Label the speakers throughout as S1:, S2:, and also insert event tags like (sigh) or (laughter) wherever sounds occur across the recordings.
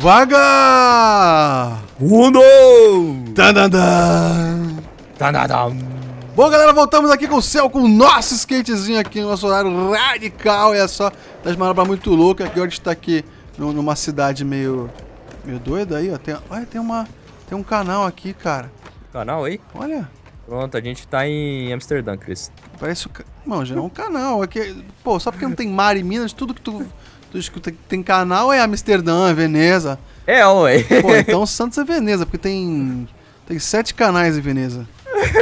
S1: Vaga! Uno! Bom, galera, voltamos aqui com o céu, com o nosso skatezinho aqui no nosso horário radical. Olha é só, tá de muito louca. Aqui, a gente está aqui, numa cidade meio, meio doida aí, ó. Tem, olha, tem, uma, tem um canal aqui, cara.
S2: Canal aí? Olha. Pronto, a gente tá em Amsterdã, Cris. Parece o.
S1: Mano, já é um canal. É que, pô, só porque não tem mar e minas, tudo que tu Tu escuta que tem canal é Amsterdã, é Veneza.
S2: É, ué. Pô, então
S1: Santos é Veneza, porque tem. Tem sete canais em Veneza.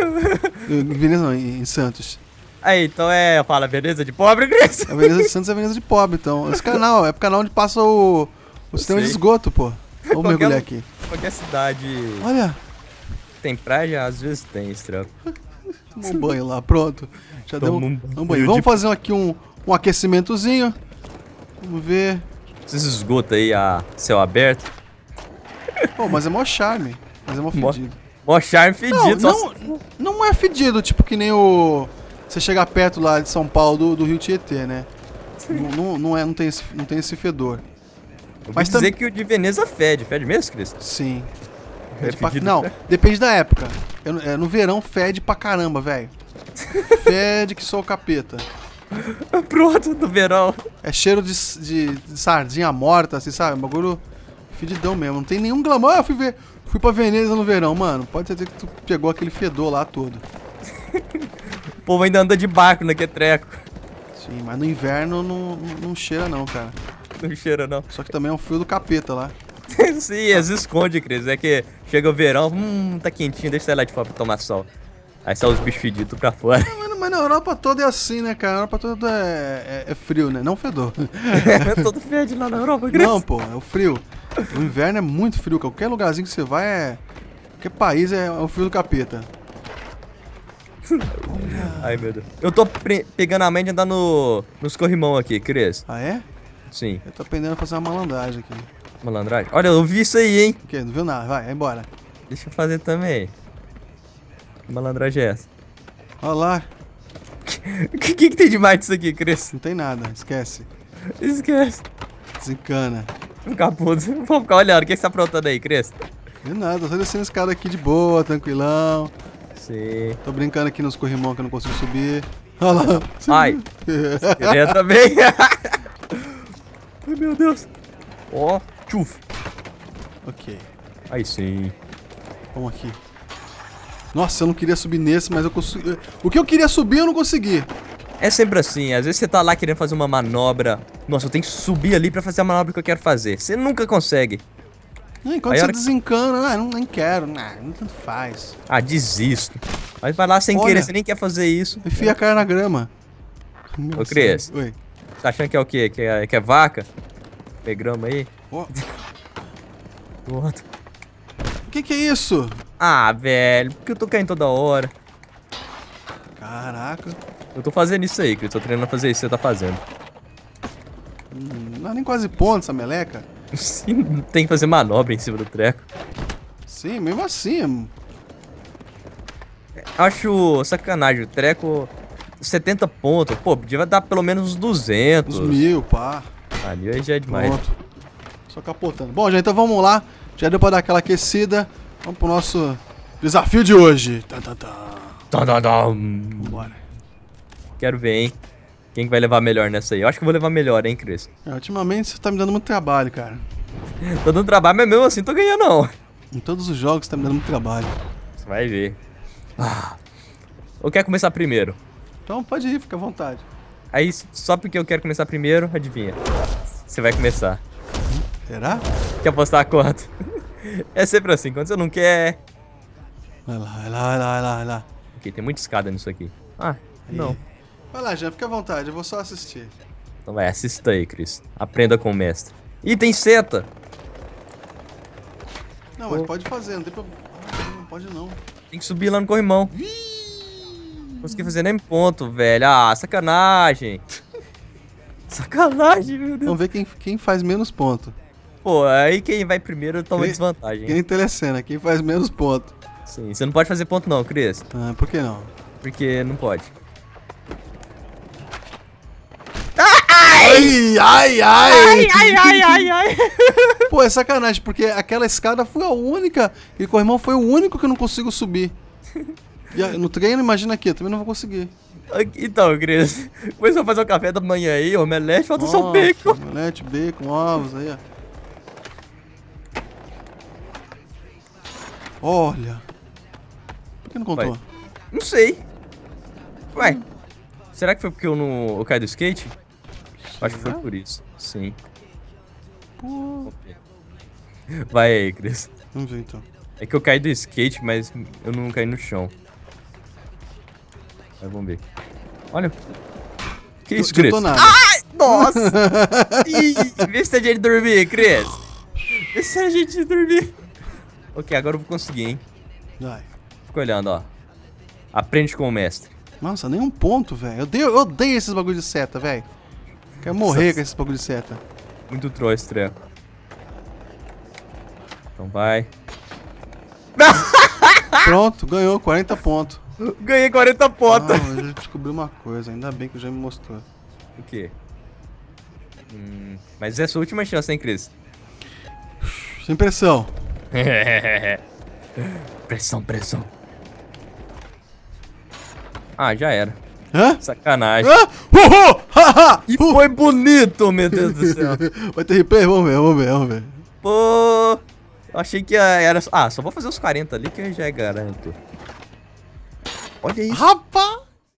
S1: (laughs) em Veneza não, em Santos.
S2: Aí, então é. Fala, Veneza de
S1: pobre, Cris? A Veneza de Santos é Veneza de pobre, então. Esse canal é o canal onde passa o. O sistema de esgoto, pô. Vamos qualquer, mergulhar aqui.
S2: Qualquer cidade. Olha. Tem praia, às vezes tem, estranho Toma um banho lá, pronto. Já Toma deu um, um banho. Vamos de... fazer
S1: aqui um, um aquecimentozinho. Vamos ver.
S2: Esses esgotos aí a céu aberto.
S1: Pô, mas é mó charme. Mas é mó fedido.
S2: Mó, mó charme fedido. Não,
S1: não, não, é fedido, tipo que nem o... Você chegar perto lá de São Paulo, do, do Rio Tietê, né? Não, não, não, é, não, tem esse, não tem esse fedor. Eu mas dizer tam...
S2: que o de Veneza fede. Fede mesmo, Cris? Sim. É pra... Não, depende da época.
S1: Eu, é, no verão fede pra caramba, velho. (laughs) fede que sou o capeta. (laughs) Pronto, do verão. É cheiro de, de, de sardinha morta, assim, sabe? Um bagulho fedidão mesmo. Não tem nenhum glamour. Ah, eu fui ver. Fui pra Veneza no verão, mano. Pode ser que tu pegou aquele fedor lá todo. (laughs)
S2: o povo ainda anda de barco no que treco.
S1: Sim, mas no inverno não, não cheira não, cara. Não cheira não. Só que também é um frio do capeta lá.
S2: (laughs) Sim, as esconde, Cris. É que chega o verão, hum, tá quentinho, deixa ele lá de fora pra tomar sol. Aí sai os bichos fedidos pra fora
S1: mas na Europa toda é assim, né, cara? Na Europa toda é, é, é frio, né? Não fedor. (laughs) é todo verde lá na Europa, Cris. Não, pô, é o frio. O inverno é muito frio. Qualquer lugarzinho que você vai é. Qualquer país é o frio
S2: do capeta. Ai, meu Deus. Eu tô pegando a mente de andar no, nos corrimão aqui, Cris. Ah, é? Sim. Eu tô aprendendo a fazer uma malandragem aqui. Malandragem? Olha, eu vi isso aí, hein? O quê? Não viu nada? Vai, vai embora. Deixa eu fazer também. Que malandragem é essa? Olha lá.
S1: O (laughs) que, que, que tem demais disso aqui, Cris? Não tem nada, esquece. Esquece.
S2: Desencana. Capudo, vamos ficar olhando. O que, você tá aprontando aí, Cris?
S1: De nada, tô descendo esse cara aqui de boa, tranquilão. Sim. Tô brincando aqui nos corrimão que eu não consigo subir. Olha lá. Ai.
S2: Queria (laughs) também.
S1: (laughs) Ai, meu Deus.
S2: Ó, oh, tchuf. Ok. Aí sim. Vamos aqui.
S1: Nossa, eu não queria subir nesse, mas eu consegui... O que eu queria subir,
S2: eu não consegui. É sempre assim, às vezes você tá lá querendo fazer uma manobra. Nossa, eu tenho que subir ali pra fazer a manobra que eu quero fazer. Você nunca consegue.
S1: Enquanto Aí você hora... desencana, ah, não, nem quero, não tanto faz.
S2: Ah, desisto. Mas vai lá sem Olha, querer, você nem quer fazer isso. Enfia a cara na grama.
S1: Meu Ô, Cris. Oi.
S2: Tá achando que é o quê? Que é, que é vaca? Tem aí? Oh. O que que é isso? Ah, velho, por que eu tô caindo toda hora? Caraca. Eu tô fazendo isso aí, Cris. Tô treinando a fazer isso que você tá fazendo.
S1: Hum, não é nem quase ponto essa meleca.
S2: (laughs) Sim, tem que fazer manobra em cima do treco. Sim, mesmo assim. Acho sacanagem. O treco 70 pontos. Pô, podia dar pelo menos uns 200. Uns mil, pá. Ali aí já é demais. Pronto.
S1: Só capotando. Bom, já então vamos lá. Já deu pra dar aquela aquecida. Vamos pro nosso
S2: desafio de hoje. Tá, tá, tá. Tá, tá, tá. Bora. Quero ver, hein? Quem vai levar melhor nessa aí? Eu acho que eu vou levar melhor, hein, Cris?
S1: É, ultimamente você tá me dando muito trabalho, cara.
S2: (laughs) tô dando trabalho, mas mesmo assim tô ganhando, não. Em todos os jogos tá me dando muito trabalho. Você vai ver. Ou ah. quer começar primeiro. Então pode ir, fica à vontade. Aí, só porque eu quero começar primeiro, adivinha. Você vai começar. Será? Quer apostar quanto? É sempre assim, quando você não quer. Vai lá, vai lá, vai lá, vai lá, vai lá. Ok, tem muita escada nisso aqui. Ah, aí. não.
S1: Vai lá, Jean, fica à vontade, eu vou só assistir.
S2: Então vai, assista aí, Cris. Aprenda com o mestre. Ih, tem seta!
S1: Não, mas oh. pode fazer, não tem problema. Não pode não.
S2: Tem que subir lá no corrimão. Não consegui fazer nem ponto, velho. Ah, sacanagem. (laughs) sacanagem, meu Deus. Vamos ver quem, quem faz menos ponto. Pô, aí quem vai primeiro toma Cri... desvantagem. Quem telecena, quem faz menos ponto. Sim, você não pode fazer ponto não, Cris. Ah, por que não? Porque não pode.
S1: Ai, ai, ai! Ai, ai, ai, ai, ai! (laughs) Pô, é sacanagem, porque aquela escada foi a única e com o irmão foi o único que eu não consigo subir. E no treino, imagina aqui, eu também não vou conseguir.
S2: Então, Cris, começou a fazer o café da manhã aí, omelete, falta só o bacon.
S1: Omelete, bacon, ovos aí, ó.
S2: Olha. Por que não contou? Vai. Não sei. Ué. Será que foi porque eu não eu caí do skate? Acho que foi por isso. Sim. Pô. Vai aí, Cris. Vamos ver então. É que eu caí do skate, mas eu não caí no chão. Mas vamos ver. Olha. Que isso, Cris? Ai, nossa! (laughs) Ih, vê se tem gente dormir, Cris. Vê se a gente dormir. Ok, agora eu vou conseguir, hein? Vai. Fica olhando, ó. Aprende com o mestre. Nossa, nem um ponto, velho. Eu odeio, eu odeio esses
S1: bagulho de seta, velho. Quero morrer com esses bagulho de seta.
S2: Muito troll estranho. Então vai.
S1: (laughs) Pronto, ganhou 40 pontos.
S2: Ganhei 40 pontos. Ah, eu descobri uma coisa, ainda bem que o já me mostrou. O quê? Hum, mas é a sua última chance, hein, Cris?
S1: Sem pressão.
S2: (laughs)
S1: pressão, pressão.
S2: Ah, já era. Hã? Sacanagem. Hã?
S1: Uhul! E foi bonito, meu Deus do céu. (laughs) Vai ter replay? Vamos ver, vamos ver, vamos ver.
S2: Pô! Eu achei que era... Ah, só vou fazer os 40 ali que eu já garanto. Olha isso. Rapaz!